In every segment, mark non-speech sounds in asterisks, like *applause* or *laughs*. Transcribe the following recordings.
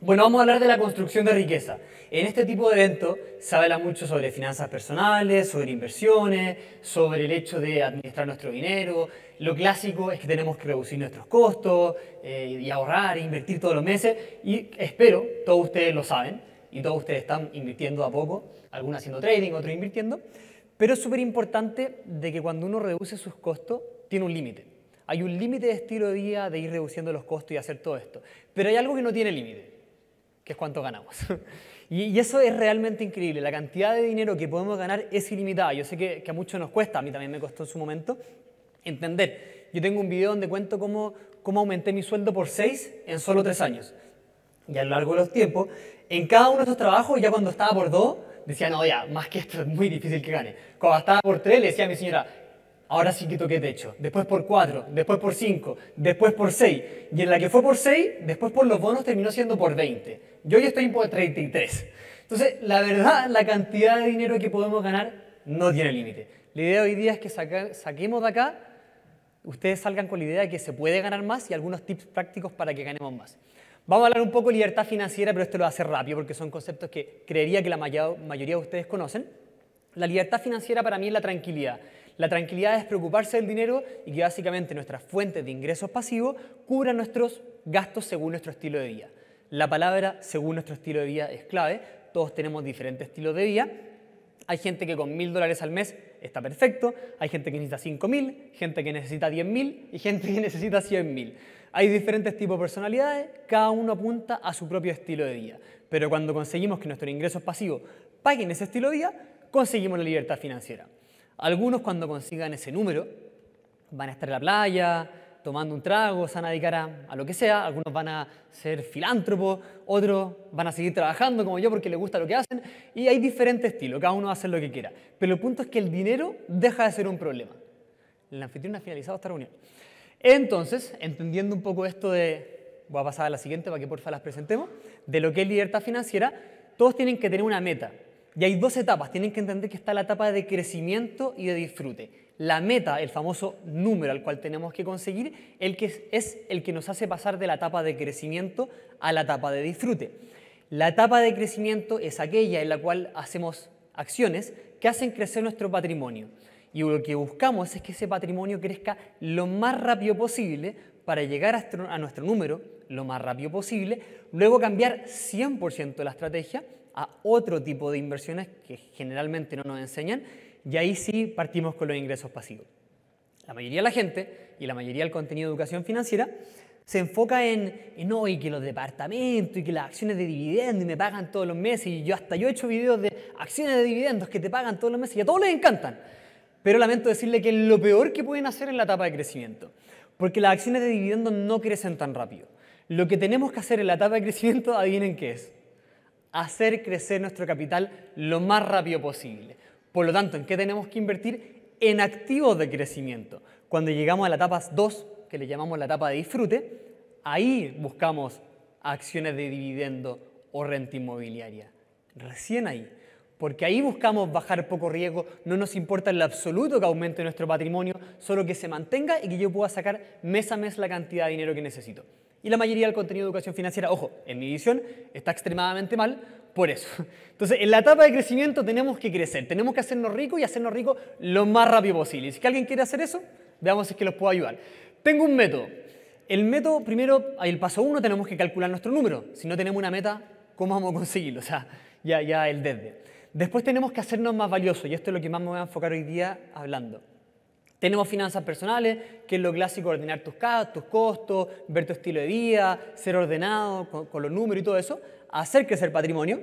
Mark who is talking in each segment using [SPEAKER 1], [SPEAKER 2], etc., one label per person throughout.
[SPEAKER 1] Bueno, vamos a hablar de la construcción de riqueza. En este tipo de evento se habla mucho sobre finanzas personales, sobre inversiones, sobre el hecho de administrar nuestro dinero. Lo clásico es que tenemos que reducir nuestros costos eh, y ahorrar, e invertir todos los meses. Y espero, todos ustedes lo saben, y todos ustedes están invirtiendo a poco, algunos haciendo trading, otros invirtiendo. Pero es súper importante de que cuando uno reduce sus costos, tiene un límite. Hay un límite de estilo de vida, de ir reduciendo los costos y hacer todo esto. Pero hay algo que no tiene límite que es cuánto ganamos. *laughs* y, eso es realmente increíble. La cantidad de dinero que podemos ganar es ilimitada. Yo sé que, que a muchos nos cuesta, a mí también me costó en su momento, entender. Yo tengo un video donde cuento cómo, cómo aumenté mi sueldo por 6 en solo 3 años. Y a lo largo de los tiempos, en cada uno de estos trabajos, ya cuando estaba por dos decía, no, ya, más que esto es muy difícil que gane. Cuando estaba por tres le decía a mi señora, ahora sí que toqué techo. Después por cuatro después por cinco después por seis Y en la que fue por seis después por los bonos terminó siendo por 20. Yo ya estoy en 33. Entonces, la verdad, la cantidad de dinero que podemos ganar no tiene límite. La idea hoy día es que saquemos de acá, ustedes salgan con la idea de que se puede ganar más y algunos tips prácticos para que ganemos más. Vamos a hablar un poco de libertad financiera, pero esto lo hace rápido porque son conceptos que creería que la mayoría de ustedes conocen. La libertad financiera para mí es la tranquilidad. La tranquilidad es preocuparse del dinero y que básicamente nuestras fuentes de ingresos pasivos cubran nuestros gastos según nuestro estilo de vida. La palabra, según nuestro estilo de vida, es clave. Todos tenemos diferentes estilos de vida. Hay gente que con mil dólares al mes está perfecto, hay gente que necesita cinco mil, gente que necesita diez mil y gente que *laughs* necesita cien mil. Hay diferentes tipos de personalidades, cada uno apunta a su propio estilo de vida. Pero cuando conseguimos que nuestros ingresos pasivos paguen ese estilo de vida, conseguimos la libertad financiera. Algunos cuando consigan ese número van a estar en la playa, tomando un trago, se van a dedicar a, lo que sea, algunos van a ser filántropos, otros van a seguir trabajando como yo porque les gusta lo que hacen, y hay diferentes estilos, cada uno va a hacer lo que quiera. Pero el punto es que el dinero deja de ser un problema. El anfitrión ha finalizado esta reunión. Entonces, entendiendo un poco esto de, voy a pasar a la siguiente para que favor las presentemos, de lo que es libertad financiera, todos tienen que tener una meta. Y hay dos etapas, tienen que entender que está la etapa de crecimiento y de disfrute. La meta, el famoso número al cual tenemos que conseguir, el que es, es el que nos hace pasar de la etapa de crecimiento a la etapa de disfrute. La etapa de crecimiento es aquella en la cual hacemos acciones que hacen crecer nuestro patrimonio. Y lo que buscamos es que ese patrimonio crezca lo más rápido posible para llegar a nuestro número lo más rápido posible, luego cambiar 100% la estrategia a otro tipo de inversiones que generalmente no nos enseñan y ahí sí partimos con los ingresos pasivos. La mayoría de la gente y la mayoría del contenido de educación financiera se enfoca en, en no, y que los departamentos y que las acciones de dividendos me pagan todos los meses y yo hasta yo he hecho videos de acciones de dividendos que te pagan todos los meses y a todos les encantan. Pero lamento decirle que lo peor que pueden hacer en la etapa de crecimiento, porque las acciones de dividendos no crecen tan rápido. Lo que tenemos que hacer en la etapa de crecimiento, adivinen qué es, hacer crecer nuestro capital lo más rápido posible. Por lo tanto, ¿en qué tenemos que invertir? En activos de crecimiento. Cuando llegamos a la etapa 2, que le llamamos la etapa de disfrute, ahí buscamos acciones de dividendo o renta inmobiliaria. Recién ahí. Porque ahí buscamos bajar poco riesgo, no nos importa en absoluto que aumente nuestro patrimonio, solo que se mantenga y que yo pueda sacar mes a mes la cantidad de dinero que necesito y la mayoría del contenido de educación financiera, ojo, en mi edición está extremadamente mal por eso. Entonces, en la etapa de crecimiento tenemos que crecer, tenemos que hacernos ricos y hacernos ricos lo más rápido posible. Y si alguien quiere hacer eso, veamos si es que los puedo ayudar. Tengo un método. El método, primero, el paso uno, tenemos que calcular nuestro número. Si no tenemos una meta, ¿cómo vamos a conseguirlo? O sea, ya, ya el desde. Después tenemos que hacernos más valiosos, y esto es lo que más me voy a enfocar hoy día hablando. Tenemos finanzas personales, que es lo clásico, ordenar tus gastos, tus costos, ver tu estilo de vida, ser ordenado con, los números y todo eso, hacer crecer patrimonio,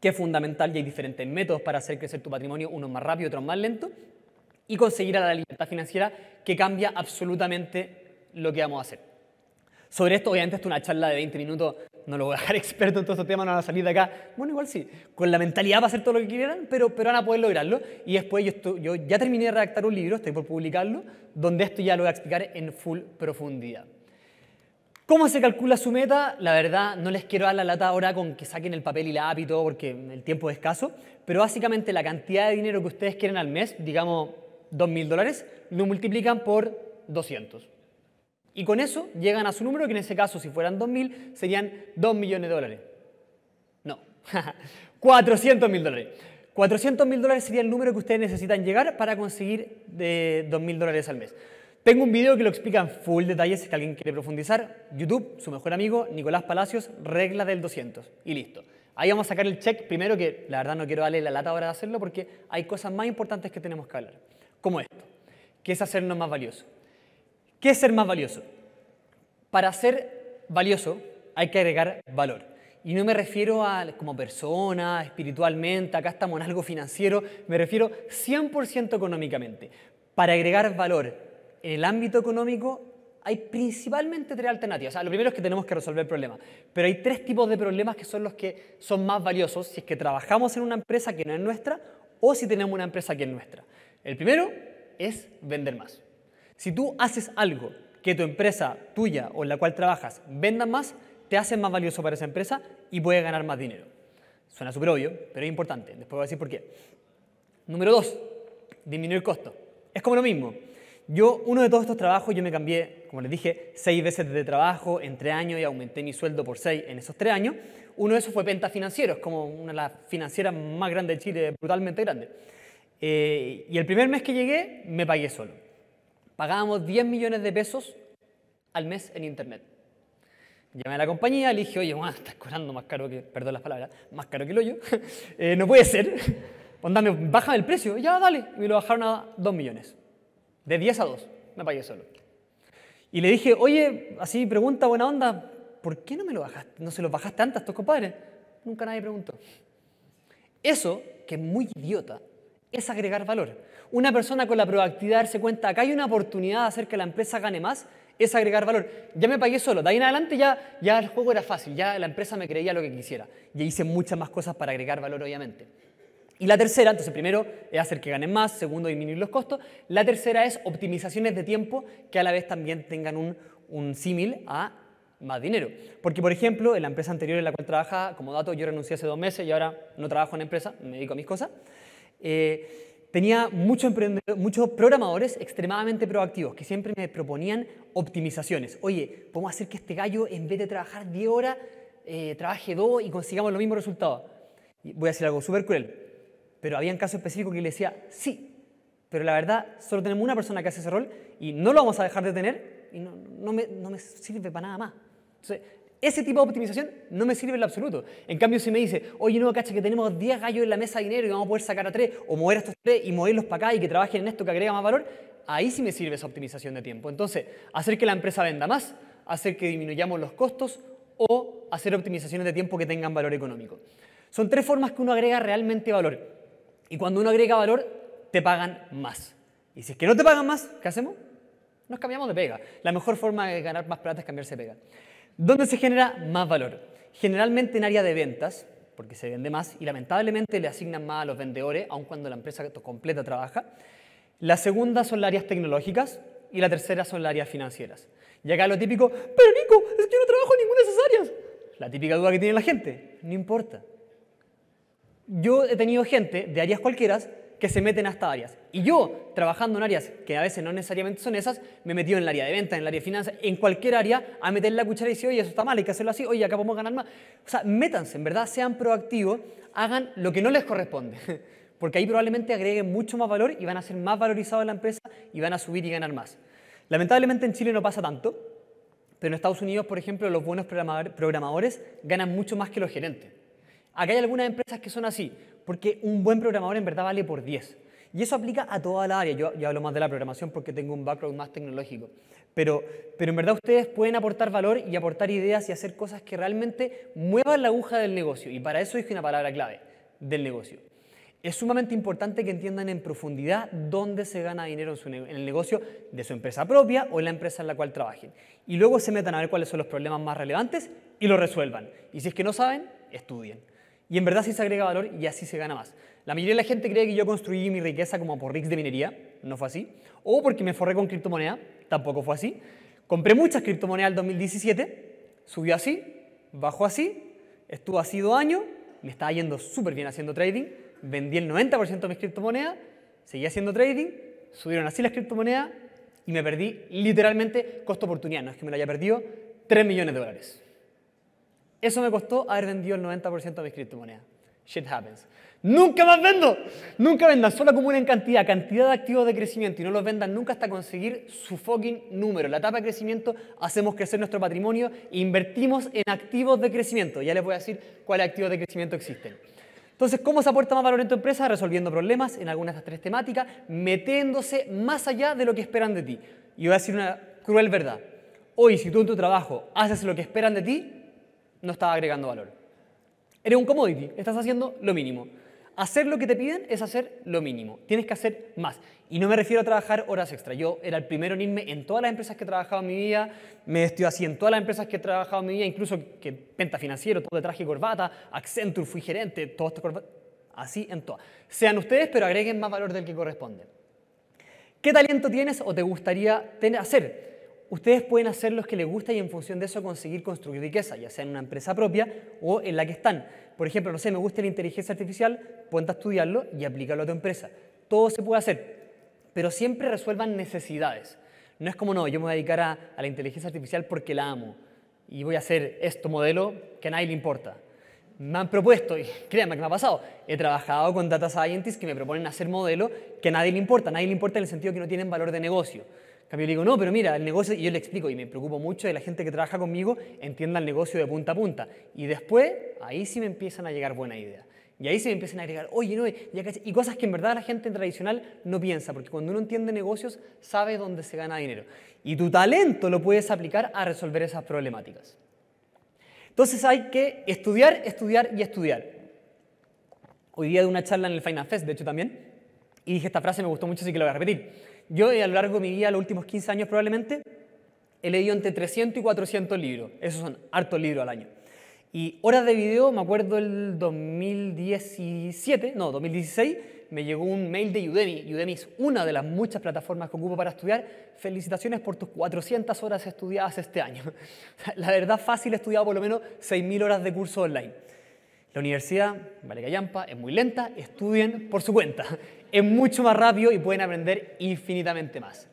[SPEAKER 1] que es fundamental y hay diferentes métodos para hacer crecer tu patrimonio, unos más rápidos, otros más lentos, y conseguir a la libertad financiera que cambia absolutamente lo que vamos a hacer. Sobre esto, obviamente, esto es una charla de 20 minutos no lo voy a dejar *laughs* experto en todo este tema, no van a salir de acá, bueno, igual sí, con la mentalidad para hacer todo lo que quieran, pero, pero van a poder lograrlo. Y después yo, yo ya terminé de redactar un libro, estoy por publicarlo, donde esto ya lo voy a explicar en full profundidad. ¿Cómo se calcula su meta? La verdad, no les quiero dar la lata ahora con que saquen el papel y la app y todo porque el tiempo es escaso, pero básicamente la cantidad de dinero que ustedes quieren al mes, digamos 2.000 dólares, lo multiplican por 200. Y con eso llegan a su número, que en ese caso, si fueran 2.000, serían 2 millones de dólares. No, 400.000 *laughs* dólares. 400.000 dólares sería el número que ustedes necesitan llegar para conseguir eh, de 2.000 dólares al mes. Tengo un video que lo explica en full detalles si alguien quiere profundizar. YouTube, su mejor amigo, Nicolás Palacios, regla del 200. Y listo. Ahí vamos a sacar el check primero, que la verdad no quiero darle la lata ahora de hacerlo porque hay cosas más importantes que tenemos que hablar. Como esto, que es hacernos más valiosos. ¿Qué es ser más valioso? Para ser valioso hay que agregar valor. Y no me refiero a como persona, espiritualmente, acá estamos en algo financiero, me refiero 100% económicamente. Para agregar valor en el ámbito económico hay principalmente tres alternativas. O sea, lo primero es que tenemos que resolver problemas, pero hay tres tipos de problemas que son los que son más valiosos si es que trabajamos en una empresa que no es nuestra o si tenemos una empresa que es nuestra. El primero es vender más. Si tú haces algo que tu empresa tuya o en la cual trabajas venda más, te haces más valioso para esa empresa y puedes ganar más dinero. Suena súper obvio, pero es importante. Después voy a decir por qué. Número dos, disminuir costo. Es como lo mismo. Yo, uno de todos estos trabajos, yo me cambié, como les dije, seis veces de trabajo en tres años y aumenté mi sueldo por seis en esos tres años. Uno de esos fue ventas Financieros, como una de las financieras más grandes de Chile, brutalmente grande. Eh, y el primer mes que llegué, me pagué solo Pagábamos 10 millones de pesos al mes en Internet. Llamé a la compañía, le dije, oye, bueno, estás cobrando más caro que, perdón las palabras, más caro que el hoyo. *laughs* Eh, no puede ser. Póndame, pues bájame el precio. Ya, dale. Y lo bajaron a 2 millones. De 10 a 2. Me pagué solo. Y le dije, oye, así pregunta buena onda, ¿por qué no me lo bajaste? No se lo bajaste antes a estos compadres. Nunca nadie preguntó. Eso, que es muy idiota, es agregar valor una persona con la proactividad se cuenta, acá hay una oportunidad de hacer que la empresa gane más, es agregar valor. Ya me pagué solo, de ahí en adelante ya, ya el juego era fácil, ya la empresa me creía lo que quisiera. Y hice muchas más cosas para agregar valor, obviamente. Y la tercera, entonces primero es hacer que ganen más, segundo disminuir los costos. La tercera es optimizaciones de tiempo que a la vez también tengan un, un símil a más dinero. Porque, por ejemplo, en la empresa anterior en la cual trabajaba, como dato, yo renuncié hace dos meses y ahora no trabajo en empresa, me dedico a mis cosas. Eh, tenía muchos, muchos programadores extremadamente proactivos que siempre me proponían optimizaciones. Oye, podemos hacer que este gallo, en vez de trabajar 10 horas, eh, trabaje 2 y consigamos los mismos resultados. Voy a decir algo súper cruel, pero había un caso específico que le decía sí, pero la verdad solo tenemos una persona que hace ese rol y no lo vamos a dejar de tener y no, no, me, no me sirve para nada más. Entonces, ese tipo de optimización no me sirve en lo absoluto. En cambio, si me dice, oye, no, cacha, que tenemos 10 gallos en la mesa de dinero y vamos a poder sacar a 3 o mover a estos 3 y moverlos para acá y que trabajen en esto que agrega más valor, ahí sí me sirve esa optimización de tiempo. Entonces, hacer que la empresa venda más, hacer que disminuyamos los costos o hacer optimizaciones de tiempo que tengan valor económico. Son tres formas que uno agrega realmente valor. Y cuando uno agrega valor, te pagan más. Y si es que no te pagan más, ¿qué hacemos? Nos cambiamos de pega. La mejor forma de ganar más plata es cambiarse de pega. ¿Dónde se genera más valor? Generalmente en área de ventas, porque se vende más y lamentablemente le asignan más a los vendedores, aun cuando la empresa completa trabaja. La segunda son las áreas tecnológicas y la tercera son las áreas financieras. Y acá lo típico, pero Nico, es que yo no trabajo en ninguna de esas áreas. La típica duda que tiene la gente, no importa. Yo he tenido gente de áreas cualquiera que se meten a áreas. Y yo, trabajando en áreas que a veces no necesariamente son esas, me he metido en el área de ventas, en el área de finanzas, en cualquier área, a meter la cuchara y decir, oye, eso está mal, hay que hacerlo así, oye, acá podemos ganar más. O sea, métanse, en verdad, sean proactivos, hagan lo que no les corresponde, *laughs* porque ahí probablemente agreguen mucho más valor y van a ser más valorizados en la empresa y van a subir y ganar más. Lamentablemente en Chile no pasa tanto, pero en Estados Unidos, por ejemplo, los buenos programadores ganan mucho más que los gerentes. Acá hay algunas empresas que son así porque un buen programador en verdad vale por 10. Y eso aplica a toda la área. Yo, yo hablo más de la programación porque tengo un background más tecnológico. Pero, pero en verdad ustedes pueden aportar valor y aportar ideas y hacer cosas que realmente muevan la aguja del negocio. Y para eso dije una palabra clave, del negocio. Es sumamente importante que entiendan en profundidad dónde se gana dinero en, en, el negocio de su empresa propia o en la empresa en la cual trabajen. Y luego se metan a ver cuáles son los problemas más relevantes y los resuelvan. Y si es que no saben, estudien. Y en verdad sí se agrega valor y así se gana más. La mayoría de la gente cree que yo construí mi riqueza como por riques de minería, no fue así. O porque me forré con criptomoneda, tampoco fue así. Compré muchas criptomonedas el 2017, subió así, bajó así, estuvo así dos años, me estaba yendo súper bien haciendo trading, vendí el 90% de mis criptomonedas, seguí haciendo trading, subieron así las criptomonedas y me perdí literalmente costo oportunidad, no es que me lo haya perdido, 3 millones de dólares. Eso me costó haber vendido el 90% de mis criptomonedas. Shit happens. Nunca más vendo. Nunca vendan. Solo acumulen cantidad, cantidad de activos de crecimiento y no los vendan nunca hasta conseguir su fucking número. La etapa de crecimiento hacemos crecer nuestro patrimonio e invertimos en activos de crecimiento. Ya les voy a decir cuáles activos de crecimiento existen. Entonces, ¿cómo se aporta más valor en tu empresa? Resolviendo problemas en algunas de estas tres temáticas, metiéndose más allá de lo que esperan de ti. Y voy a decir una cruel verdad. Hoy, si tú en tu trabajo haces lo que esperan de ti, no estaba agregando valor. Eres un commodity, estás haciendo lo mínimo. Hacer lo que te piden es hacer lo mínimo. Tienes que hacer más. Y no me refiero a trabajar horas extra. Yo era el primero en irme en todas las empresas que he trabajado en mi vida. Me estoy así en todas las empresas que he trabajado en mi vida, incluso que venta Financiero, todo de traje corbata, Accenture, fui gerente, todo esto Así en todas. Sean ustedes, pero agreguen más valor del que corresponde. ¿Qué talento tienes o te gustaría tener, hacer? ustedes pueden hacer los que les gusta y en función de eso conseguir construir riqueza, ya sea en una empresa propia o en la que están. Por ejemplo, no sé, me gusta la inteligencia artificial, ponte estudiarlo y aplicarlo a tu empresa. Todo se puede hacer, pero siempre resuelvan necesidades. No es como, no, yo me voy a dedicar a, la inteligencia artificial porque la amo y voy a hacer esto modelo que a nadie le importa. Me han propuesto, y *laughs* créanme que me ha pasado, he trabajado con data scientists que me proponen hacer modelo que a nadie le importa, a nadie le importa en el sentido que no tienen valor de negocio cambio, le digo, no, pero mira, el negocio, y yo le explico, y me preocupo mucho de la gente que trabaja conmigo entienda el negocio de punta a punta. Y después, ahí sí me empiezan a llegar buenas ideas. Y ahí se me empiezan a agregar, oye, no, y cosas que en verdad la gente tradicional no piensa, porque cuando uno entiende negocios, sabe dónde se gana dinero. Y tu talento lo puedes aplicar a resolver esas problemáticas. Entonces hay que estudiar, estudiar y estudiar. Hoy día de una charla en el Final Fest, de hecho también, y dije esta frase, me gustó mucho, así que la voy a repetir yo a lo largo de mi vida, los últimos 15 años probablemente, he leído entre 300 y 400 libros. Esos son hartos libros al año. Y horas de video, me acuerdo el 2017, no, 2016, me llegó un mail de Udemy. Udemy es una de las muchas plataformas que ocupo para estudiar. Felicitaciones por tus 400 horas estudiadas este año. *laughs* La verdad, fácil he estudiado por lo menos 6.000 horas de curso online. La universidad, vale callampa, es muy lenta, estudien por su cuenta es mucho más rápido y pueden aprender infinitamente más.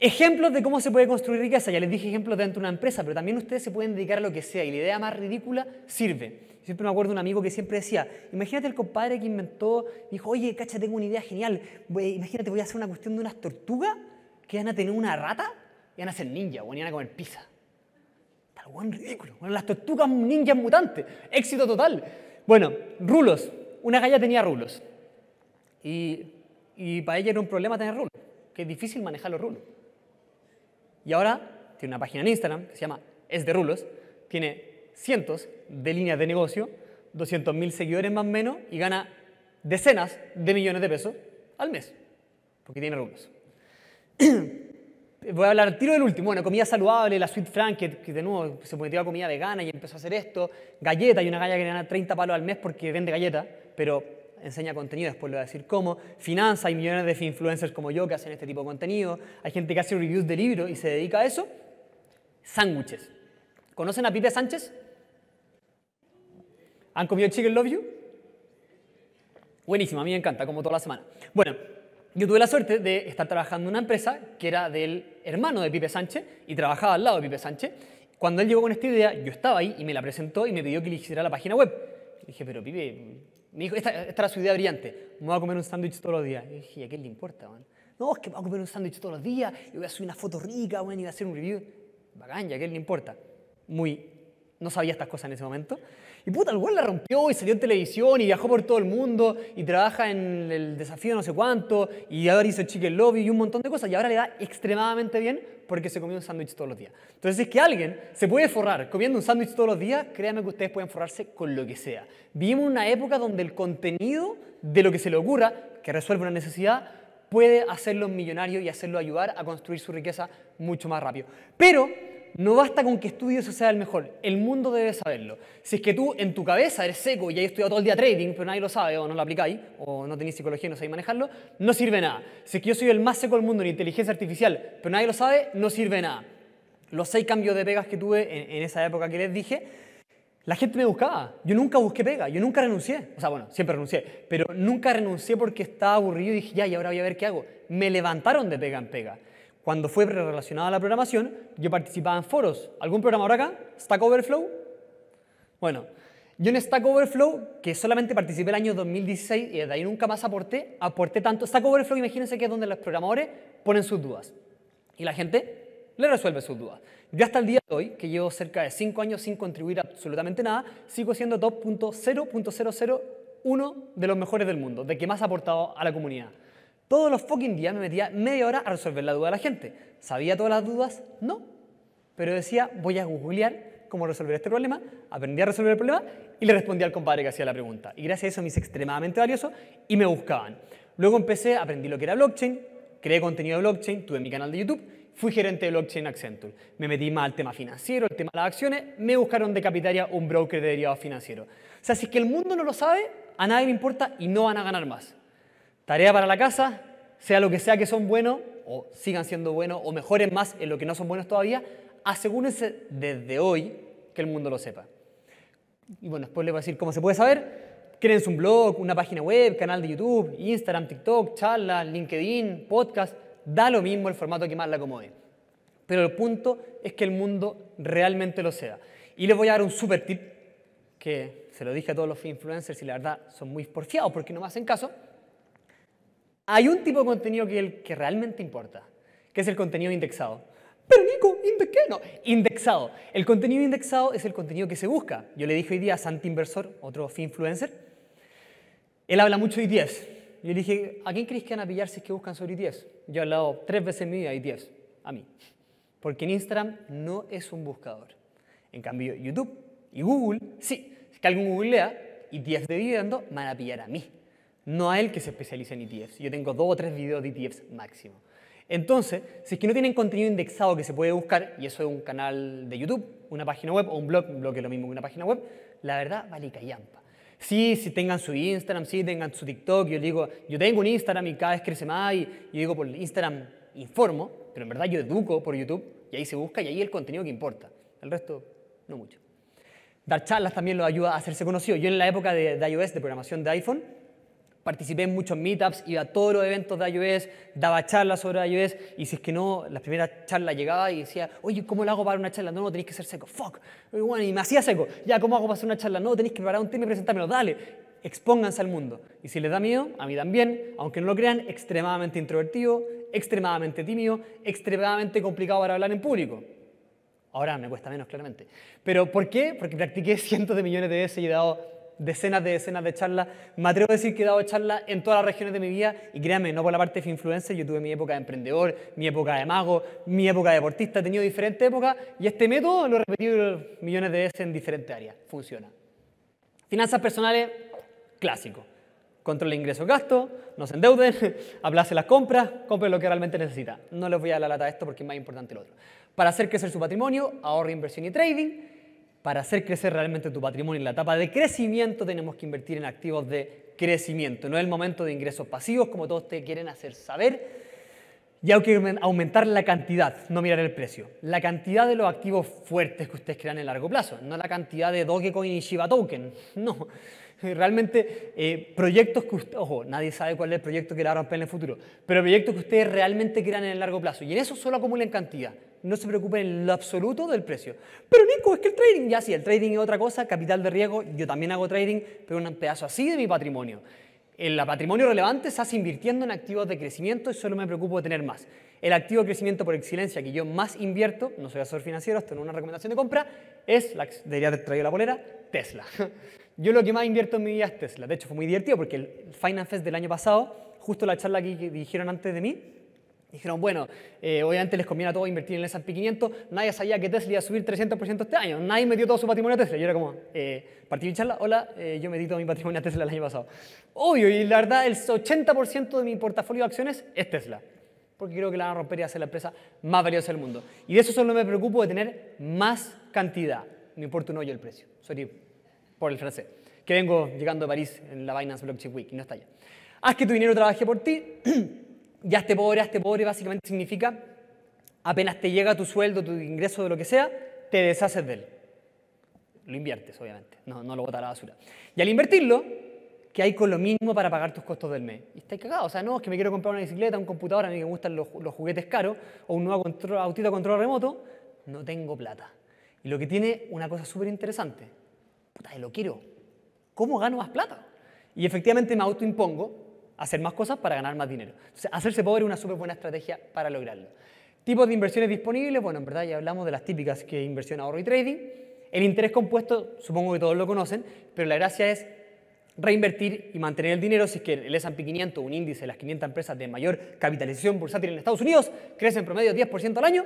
[SPEAKER 1] Ejemplos de cómo se puede construir riqueza. Ya les dije ejemplos dentro de una empresa, pero también ustedes se pueden dedicar a lo que sea y la idea más ridícula sirve. Siempre me acuerdo de un amigo que siempre decía, imagínate el compadre que inventó, dijo, oye, cacha, tengo una idea genial, imagínate, voy a hacer una cuestión de unas tortugas que van a tener una rata y van a ser ninja, o van a comer pizza. Tal buen ridículo. Bueno, las tortugas ninjas mutantes, éxito total. Bueno, rulos. Una galla tenía rulos. Y, para ella era un problema tener rulos, que es difícil manejar los rulos. Y ahora tiene una página en Instagram que se llama Es de Rulos, tiene cientos de líneas de negocio, 200.000 seguidores más o menos y gana decenas de millones de pesos al mes, porque tiene rulos. *clears throat* Voy a hablar tiro del último, bueno, comida saludable, la Sweet Frank, que, de nuevo se metió a comida vegana y empezó a hacer esto, galleta, hay una galla que gana 30 palos al mes porque vende galleta, pero enseña contenido, después le voy a decir cómo, finanza, hay millones de influencers como yo que hacen este tipo de contenido, hay gente que hace reviews de libros y se dedica a eso, sándwiches. ¿Conocen a Pipe Sánchez? ¿Han comido Chicken Love You? Buenísimo, a mí me encanta, como toda la semana. Bueno, yo tuve la suerte de estar trabajando en una empresa que era del hermano de Pipe Sánchez y trabajaba al lado de Pipe Sánchez. Cuando él llegó con esta idea, yo estaba ahí y me la presentó y me pidió que le hiciera la página web. dije, pero Pipe, me dijo, esta, era su idea brillante, me voy a comer un sándwich todos los días. Y dije, a qué le importa, No, es que me voy a comer un sándwich todos los días, y voy a subir una foto rica, y voy a hacer un review. Bacán, a qué le importa? Muy, no sabía estas cosas en ese momento. Y puta, el la rompió y salió en televisión y viajó por todo el mundo y trabaja en el desafío no sé cuánto y ahora hizo Chicken Lobby y un montón de cosas y ahora le da extremadamente bien porque se comió un sándwich todos los días. Entonces, si es que alguien se puede forrar comiendo un sándwich todos los días, créanme que ustedes pueden forrarse con lo que sea. Vivimos una época donde el contenido de lo que se le ocurra, que resuelve una necesidad, puede hacerlo millonario y hacerlo ayudar a construir su riqueza mucho más rápido. Pero no basta con que estudies o sea el mejor, el mundo debe saberlo. Si es que tú en tu cabeza eres seco y hayas estudiado todo el día trading, pero nadie lo sabe o no lo aplicáis, o no tenéis psicología y no sabéis manejarlo, no sirve nada. Si es que yo soy el más seco del mundo en inteligencia artificial, pero nadie lo sabe, no sirve nada. Los seis cambios de pegas que tuve en esa época que les dije, la gente me buscaba. Yo nunca busqué pega, yo nunca renuncié. O sea, bueno, siempre renuncié, pero nunca renuncié porque estaba aburrido y dije, ya, y ahora voy a ver qué hago. Me levantaron de pega en pega cuando fue relacionada a la programación, yo participaba en foros. ¿Algún programador acá? ¿Stack Overflow? Bueno, yo en Stack Overflow, que solamente participé el año 2016 y desde ahí nunca más aporté, aporté tanto. Stack Overflow, imagínense que es donde los programadores ponen sus dudas y la gente le resuelve sus dudas. Yo hasta el día de hoy, que llevo cerca de 5 años sin contribuir absolutamente nada, sigo siendo top.0.001 de los mejores del mundo, de que más ha aportado a la comunidad. Todos los fucking días me metía media hora a resolver la duda de la gente. ¿Sabía todas las dudas? No. Pero decía, voy a googlear cómo resolver este problema, aprendí a resolver el problema y le respondí al compadre que hacía la pregunta. Y gracias a eso me hice extremadamente valioso y me buscaban. Luego empecé, aprendí lo que era blockchain, creé contenido de blockchain, tuve mi canal de YouTube, fui gerente de blockchain Accenture. Me metí más al tema financiero, el tema de las acciones, me buscaron de Capitaria un broker de derivados financieros. O sea, si es que el mundo no lo sabe, a nadie le importa y no van a ganar más. Tarea para la casa, sea lo que sea que son buenos, o sigan siendo buenos, o mejoren más en lo que no son buenos todavía, asegúrense desde hoy que el mundo lo sepa. Y bueno, después les voy a decir cómo se puede saber. creen un blog, una página web, canal de YouTube, Instagram, TikTok, charla, LinkedIn, podcast. Da lo mismo el formato que más la acomode. Pero el punto es que el mundo realmente lo sea. Y les voy a dar un super tip que se lo dije a todos los influencers y la verdad son muy porfiados porque no me hacen caso. Hay un tipo de contenido que, el que realmente importa, que es el contenido indexado. Pero Nico, qué? No, indexado. El contenido indexado es el contenido que se busca. Yo le dije hoy día a Santi Inversor, otro influencer, él habla mucho de 10 Yo le dije, ¿a quién crees que van a pillar si es que buscan sobre 10 Yo he hablado tres veces en mi vida de a mí. Porque en Instagram no es un buscador. En cambio, YouTube y Google, sí. Si es que algún googlea 10 de dividendo, van a pillar a mí no a él que se especialice en ETFs. Yo tengo dos o tres videos de ETFs máximo. Entonces, si es que no tienen contenido indexado que se puede buscar, y eso es un canal de YouTube, una página web o un blog, un blog es lo mismo que una página web, la verdad vale callampa. Sí, si tengan su Instagram, sí, tengan su TikTok, yo digo, yo tengo un Instagram y cada vez crece más, y yo digo, por Instagram informo, pero en verdad yo educo por YouTube, y ahí se busca, y ahí el contenido que importa. El resto, no mucho. Dar charlas también lo ayuda a hacerse conocido. Yo en la época de iOS, de programación de iPhone, participé en muchos meetups, iba a todos los eventos de iOS, daba charlas sobre iOS, y si es que no, la primera charla llegaba y decía, oye, ¿cómo lo hago para una charla? No, no, tenéis que ser seco. Fuck. Y, bueno, y me hacía seco. Ya, ¿cómo hago para hacer una charla? No, tenéis que preparar un tema y presentármelo. Dale. Expónganse al mundo. Y si les da miedo, a mí también, aunque no lo crean, extremadamente introvertido, extremadamente tímido, extremadamente complicado para hablar en público. Ahora me cuesta menos, claramente. ¿Pero por qué? Porque practiqué *laughs* cientos de millones de veces y he dado decenas de decenas de charlas. Me atrevo a decir que he dado charlas en todas las regiones de mi vida y créanme, no por la parte de influencer, yo tuve mi época de emprendedor, mi época de mago, mi época de deportista, he tenido diferentes épocas y este método lo he repetido millones de veces en diferentes áreas. Funciona. Finanzas personales, clásico. Control de ingresos gastos, no se endeuden, *laughs* aplace las compras, compre lo que realmente necesita. No les voy a dar la lata a esto porque es más importante el otro. Para hacer crecer su patrimonio, ahorro, inversión y trading para hacer crecer realmente tu patrimonio en la etapa de crecimiento, tenemos que invertir en activos de crecimiento. No es el momento de ingresos pasivos, como todos ustedes quieren hacer saber. Y hay que aumentar la cantidad, no mirar el precio. La cantidad de los activos fuertes que ustedes crean en largo plazo, no la cantidad de Dogecoin y Shiba Token. *laughs* No. Realmente, eh, proyectos que ustedes, ojo, nadie sabe cuál es el proyecto que le va a romper en el futuro, pero proyectos que ustedes realmente crean en el largo plazo. Y en eso solo acumulen cantidad no se preocupen en lo absoluto del precio. Pero Nico, es que el trading, ya sí, el trading es otra cosa, capital de riesgo, yo también hago trading, pero un pedazo así de mi patrimonio. El patrimonio relevante se hace invirtiendo en activos de crecimiento y solo me preocupo de tener más. El activo de crecimiento por excelencia que yo más invierto, no soy asesor financiero, esto no es una recomendación de compra, es, la, debería haber traído la bolera, Tesla. *laughs* Yo lo que más invierto en mi vida es Tesla. De hecho, fue muy divertido porque el Finance Fest del año pasado, justo la charla que dijeron antes de mí, Dijeron, bueno, eh, obviamente les conviene a todos invertir en el S&P 500, nadie sabía que Tesla iba a subir 300% este año, nadie metió todo su patrimonio a Tesla. Yo era como, eh, partí mi charla, hola, eh, yo metí todo mi patrimonio a Tesla el año pasado. Obvio, y la verdad, el 80% de mi portafolio de acciones es Tesla, porque creo que la van a romper y hacer la empresa más valiosa del mundo. Y de eso solo me preocupo de tener más cantidad, me importa un hoyo el precio, sorry por el francés, que vengo llegando de París en la Binance Blockchain Week y no está allá. Haz que tu dinero trabaje por ti. *clears throat* ya esté pobre, ya esté pobre, básicamente significa apenas te llega tu sueldo, tu ingreso de lo que sea, te deshaces de él. Lo inviertes, obviamente, no, lo botas a la basura. Y al invertirlo, que hay con lo mismo para pagar tus costos del mes. Y estáis cagado. o sea, no, es que me quiero comprar una bicicleta, un computador, a mí me gustan los, juguetes caros, o un nuevo control, autito control remoto, no tengo plata. Y lo que tiene una cosa súper interesante, puta, lo quiero. ¿Cómo gano más plata? Y efectivamente me autoimpongo hacer más cosas para ganar más dinero. hacerse pobre es una súper buena estrategia para lograrlo. Tipos de inversiones disponibles, bueno, en verdad ya hablamos de las típicas que inversión, ahorro y trading. El interés compuesto, supongo que todos lo conocen, pero la gracia es reinvertir y mantener el dinero si es que el S&P 500, un índice de las 500 empresas de mayor capitalización bursátil en Estados Unidos, crece en promedio 10% al año.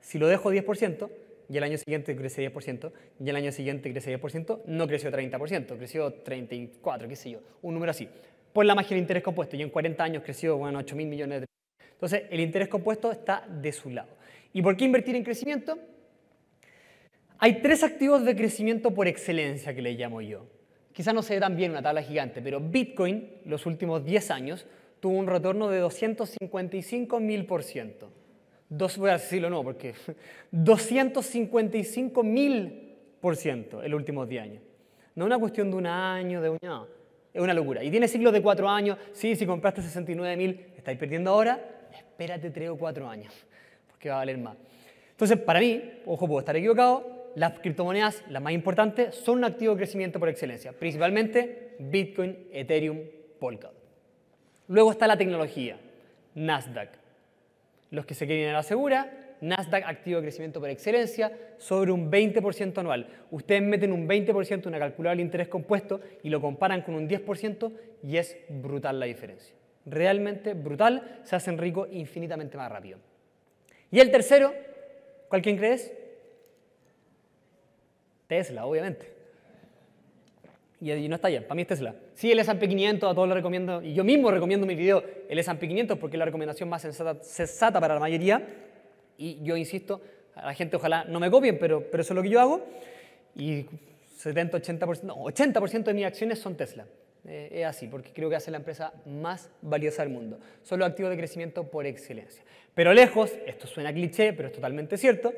[SPEAKER 1] Si lo dejo 10%, y el año siguiente crece 10%, y el año siguiente crece 10%, no creció 30%, creció 34, qué sé yo, un número así por la magia del interés compuesto. Y en 40 años crecido, bueno, 8 mil millones de Entonces, el interés compuesto está de su lado. ¿Y por qué invertir en crecimiento? Hay tres activos de crecimiento por excelencia que le llamo yo. Quizás no se ve tan bien una tabla gigante, pero Bitcoin, los últimos 10 años, tuvo un retorno de 255 mil por ciento. Dos, voy a decirlo no, porque 255 *laughs* mil por ciento el los últimos 10 años. No una cuestión de un año, de un año. Es una locura. Y tiene ciclos de cuatro años. Sí, si compraste 69.000, estáis perdiendo ahora. Espérate tres o 4 años, porque va a valer más. Entonces, para mí, ojo, puedo estar equivocado, las criptomonedas, las más importantes, son un activo de crecimiento por excelencia. Principalmente Bitcoin, Ethereum, Polkadot. Luego está la tecnología, Nasdaq. Los que se quieren ir a la segura, Nasdaq activo de crecimiento por excelencia, sobre un 20% anual. Ustedes meten un 20% en una calculadora de interés compuesto y lo comparan con un 10% y es brutal la diferencia. Realmente brutal, se hacen ricos infinitamente más rápido. Y el tercero, ¿cuál quién crees? Tesla, obviamente. Y no está bien, para mí es Tesla. Sí, el S&P 500, a todos lo recomiendo, y yo mismo recomiendo mi video, el S&P 500, porque es la recomendación más sensata, sensata para la mayoría, y yo insisto, a la gente ojalá no me copien, pero, pero eso es lo que yo hago. Y 70, 80%, 80% de mis acciones son Tesla. Eh, es así, porque creo que hace la empresa más valiosa del mundo. Son los activos de crecimiento por excelencia. Pero lejos, esto suena cliché, pero es totalmente cierto,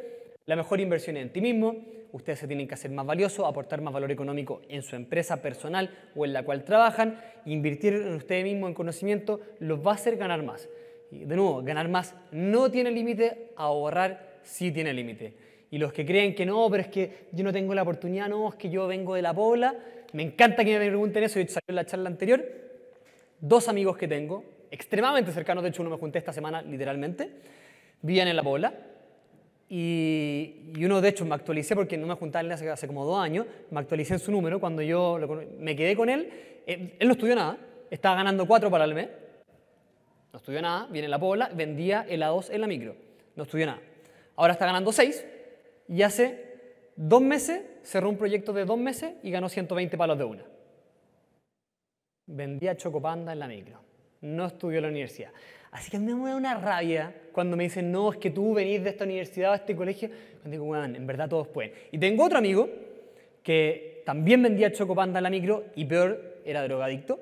[SPEAKER 1] la mejor inversión es en ti mismo, ustedes se tienen que hacer más valioso aportar más valor económico en su empresa personal o en la cual trabajan, invertir en ustedes mismos en conocimiento los va a hacer ganar más de nuevo, ganar más no tiene límite, ahorrar sí tiene límite. Y los que creen que no, pero es que yo no tengo la oportunidad, no, es que yo vengo de la pobla, me encanta que me pregunten eso, y salió en la charla anterior, dos amigos que tengo, extremadamente cercanos, de hecho uno me junté esta semana literalmente, vivían en la pobla, y, uno de hecho me actualicé porque no me juntaba hace, hace como dos años, me actualicé en su número, cuando yo me quedé con él, eh, él no estudió nada, estaba ganando cuatro para el mes, no estudió nada, viene la pola, vendía helados en la micro, no estudió nada. Ahora está ganando 6 y hace 2 meses cerró un proyecto de 2 meses y ganó 120 palos de una. Vendía chocopanda en la micro, no estudió en la universidad. Así que a mí me da una rabia cuando me dicen, no, es que tú venís de esta universidad a este colegio. Yo digo, weón, en verdad todos pueden. Y tengo otro amigo que también vendía chocopanda en la micro y peor, era drogadicto.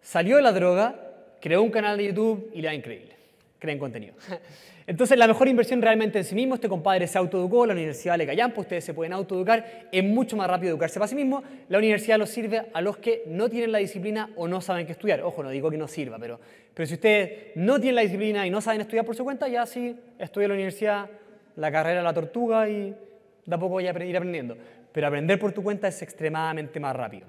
[SPEAKER 1] Salió de la droga, creó un canal de YouTube y le da increíble. Creen contenido. *laughs* Entonces, la mejor inversión realmente en sí mismo, este compadre se autoeducó, la Universidad le de pues ustedes se pueden autoeducar, es mucho más rápido educarse para sí mismo. La universidad lo sirve a los que no tienen la disciplina o no saben qué estudiar. Ojo, no digo que no sirva, pero, pero si ustedes no tienen la disciplina y no saben estudiar por su cuenta, ya sí, estudia la universidad, la carrera, la tortuga y da poco voy a ir aprendiendo. Pero aprender por tu cuenta es extremadamente más rápido.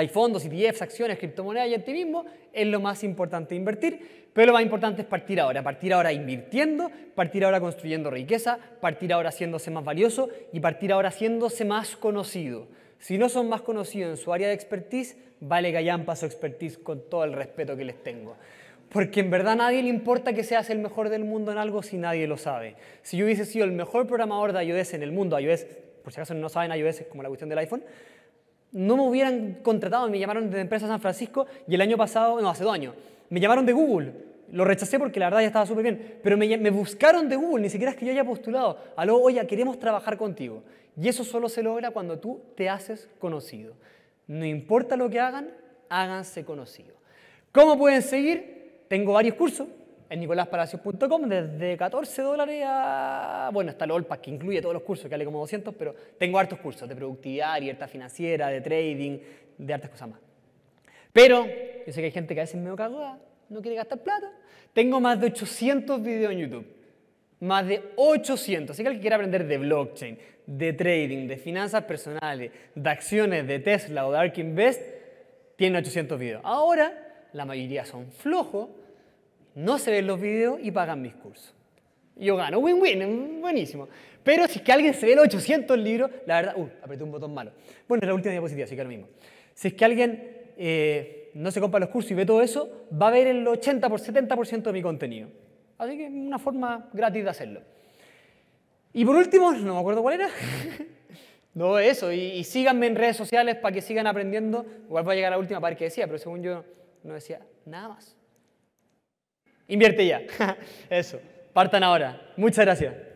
[SPEAKER 1] Hay fondos, ETFs, acciones, criptomonedas y activismo, es lo más importante invertir, pero lo más importante es partir ahora, partir ahora invirtiendo, partir ahora construyendo riqueza, partir ahora haciéndose más valioso y partir ahora haciéndose más conocido. Si no son más conocidos en su área de expertise, vale gallampa su expertise con todo el respeto que les tengo. Porque en verdad a nadie le importa que seas el mejor del mundo en algo si nadie lo sabe. Si yo hubiese sido el mejor programador de iOS en el mundo, iOS, por si acaso no saben, iOS es como la cuestión del iPhone, no me hubieran contratado, me llamaron de empresa San Francisco y el año pasado, no, hace dos años, me llamaron de Google. Lo rechacé porque la verdad ya estaba súper bien, pero me, buscaron de Google, ni siquiera es que yo haya postulado. Aló, oye, queremos trabajar contigo. Y eso solo se logra cuando tú te haces conocido. No importa lo que hagan, háganse conocido. ¿Cómo pueden seguir? Tengo varios cursos, en nicoláspalacios.com desde 14 dólares a, bueno, está el Olpa que incluye todos los cursos, que vale como 200, pero tengo hartos cursos de productividad, libertad financiera, de trading, de hartas cosas más. Pero yo sé que hay gente que a veces me cagada, no quiere gastar plata. Tengo más de 800 videos en YouTube. Más de 800. Así que el quiera aprender de blockchain, de trading, de finanzas personales, de acciones de Tesla o de Ark Invest, tiene 800 videos. Ahora, la mayoría son flojos, no se ven los videos y pagan mis cursos. Yo gano, win-win, buenísimo. Pero si es que alguien se ve los 800 libros, la verdad, uh, apreté un botón malo. Bueno, es la última diapositiva, así que lo mismo. Si es que alguien eh, no se compra los cursos y ve todo eso, va a ver el 80 por 70% de mi contenido. Así que es una forma gratis de hacerlo. Y por último, no me acuerdo cuál era. *laughs* no, eso. Y, síganme en redes sociales para que sigan aprendiendo. Igual va a llegar a la última parte que decía, pero según yo no decía nada más. Invierte ya. *laughs* Eso. Partan ahora. Muchas gracias.